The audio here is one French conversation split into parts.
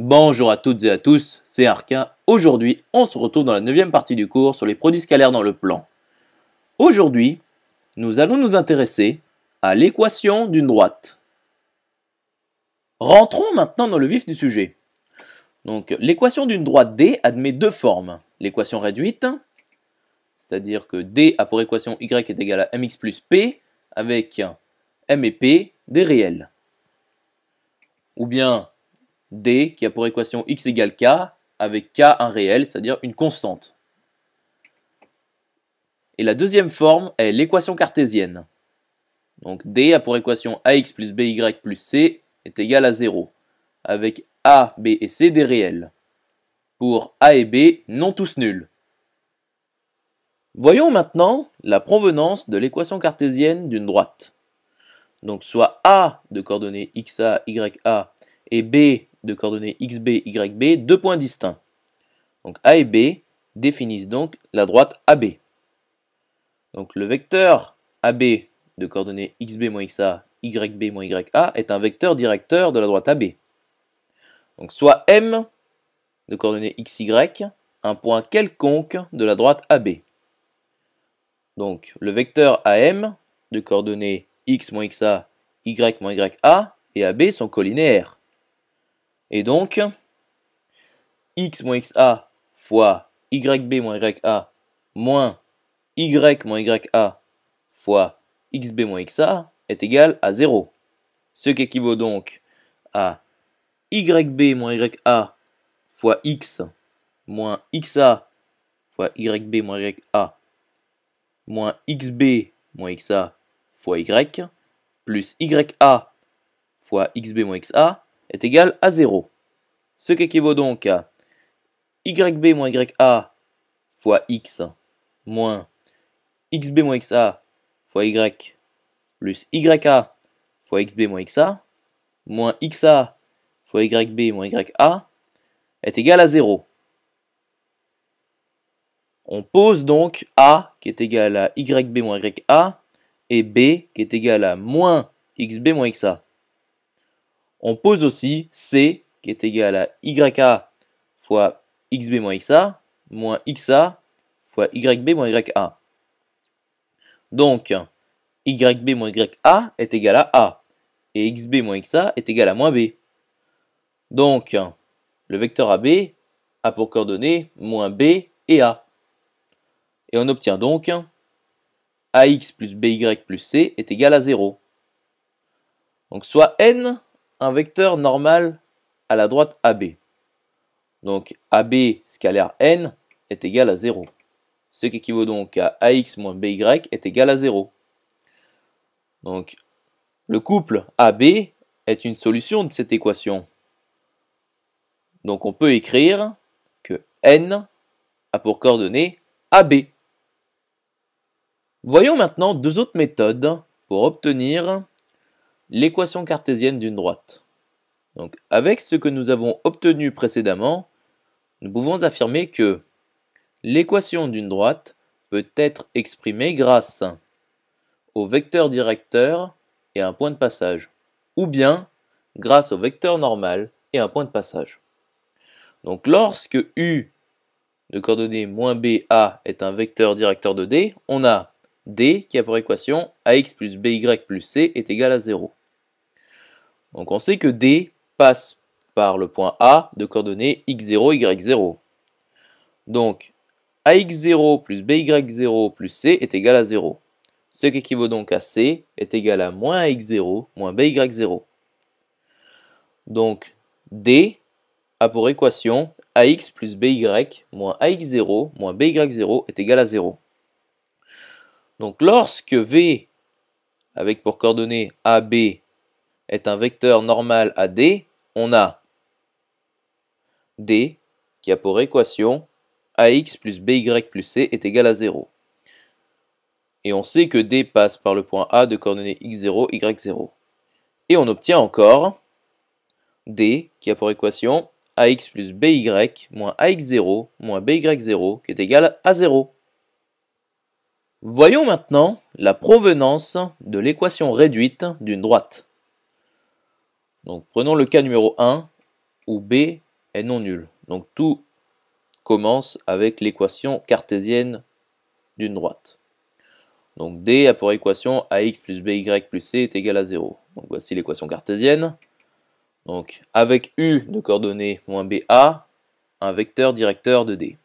Bonjour à toutes et à tous, c'est Arca. Aujourd'hui, on se retrouve dans la neuvième partie du cours sur les produits scalaires dans le plan. Aujourd'hui, nous allons nous intéresser à l'équation d'une droite. Rentrons maintenant dans le vif du sujet. Donc, l'équation d'une droite D admet deux formes. L'équation réduite, c'est-à-dire que D a pour équation Y est égal à mx plus P, avec M et P des réels. Ou bien D qui a pour équation x égale k, avec k un réel, c'est-à-dire une constante. Et la deuxième forme est l'équation cartésienne. Donc D a pour équation ax plus by plus c est égal à 0, avec a, b et c des réels. Pour a et b non tous nuls. Voyons maintenant la provenance de l'équation cartésienne d'une droite. Donc soit A de coordonnées xa, ya et B de coordonnées xb, yb, deux points distincts. Donc A et B définissent donc la droite AB. Donc le vecteur AB de coordonnées xb xa, yb ya est un vecteur directeur de la droite AB. Donc soit M de coordonnées (x, y) un point quelconque de la droite AB. Donc le vecteur AM de coordonnées x, xa, y, ya et AB sont collinéaires. Et donc, x moins xa fois yb moins ya moins y moins ya fois xb moins xa est égal à 0. Ce qui équivaut donc à yb moins ya fois x moins xa fois yb moins ya moins xb moins xa fois y plus ya fois xb moins xa est égal à 0. Ce qui équivaut donc à YB moins YA fois X moins XB moins XA fois Y plus YA fois XB moins XA moins XA fois YB moins YA est égal à 0. On pose donc A qui est égal à YB moins YA et B qui est égal à moins XB moins XA on pose aussi C qui est égal à YA fois XB moins XA moins XA fois YB moins YA. Donc, YB moins YA est égal à A et XB moins XA est égal à moins B. Donc, le vecteur AB a pour coordonnées moins B et A. Et on obtient donc AX plus BY plus C est égal à 0. Donc soit N un vecteur normal à la droite AB. Donc AB scalaire n est égal à 0. Ce qui équivaut donc à AX moins BY est égal à 0. Donc le couple AB est une solution de cette équation. Donc on peut écrire que n a pour coordonnées AB. Voyons maintenant deux autres méthodes pour obtenir l'équation cartésienne d'une droite. Donc avec ce que nous avons obtenu précédemment, nous pouvons affirmer que l'équation d'une droite peut être exprimée grâce au vecteur directeur et à un point de passage, ou bien grâce au vecteur normal et à un point de passage. Donc lorsque U de coordonnées moins BA est un vecteur directeur de D, on a D qui a pour équation AX plus BY plus C est égal à 0. Donc on sait que D passe par le point A de coordonnées x0, y0. Donc ax0 plus by0 plus c est égal à 0. Ce qui équivaut donc à c est égal à moins ax0 moins by0. Donc d a pour équation ax plus by moins ax0 moins by0 est égal à 0. Donc lorsque v avec pour coordonnées a, b est un vecteur normal à D, on a D qui a pour équation ax plus by plus c est égal à 0. Et on sait que D passe par le point A de coordonnées x0, y0. Et on obtient encore D qui a pour équation ax plus by moins ax0 moins by0 qui est égal à 0. Voyons maintenant la provenance de l'équation réduite d'une droite. Donc prenons le cas numéro 1 où B est non nul. Donc tout commence avec l'équation cartésienne d'une droite. Donc D a pour équation AX plus BY plus C est égal à 0. Donc voici l'équation cartésienne. Donc avec U de coordonnées moins BA, un vecteur directeur de D.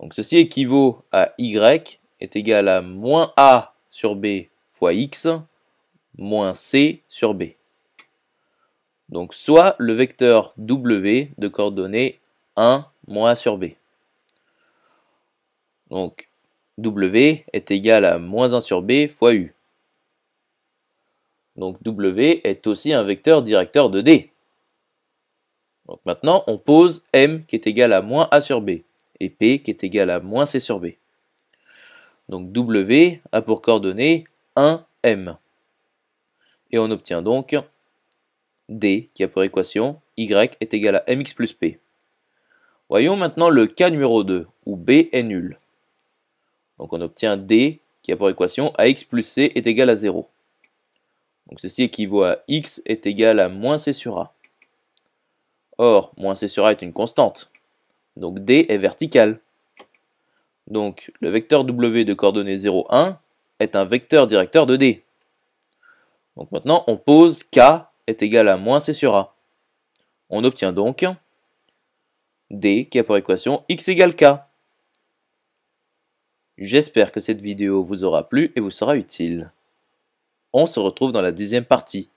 Donc ceci équivaut à Y est égal à moins A sur B fois X moins C sur B. Donc soit le vecteur W de coordonnées 1 moins sur B. Donc W est égal à moins 1 sur B fois U. Donc W est aussi un vecteur directeur de D. Donc maintenant, on pose M qui est égal à moins A sur B et P qui est égal à moins C sur B. Donc W a pour coordonnées 1, M. Et on obtient donc D qui a pour équation Y est égal à mx plus P. Voyons maintenant le cas numéro 2, où B est nul. Donc on obtient D qui a pour équation ax plus c est égal à 0. Donc ceci équivaut à x est égal à moins c sur a. Or, moins c sur a est une constante. Donc d est vertical. Donc le vecteur w de coordonnées 0, 1 est un vecteur directeur de d. Donc maintenant on pose k est égal à moins C sur A. On obtient donc D qui a pour équation X égale K. J'espère que cette vidéo vous aura plu et vous sera utile. On se retrouve dans la dixième partie.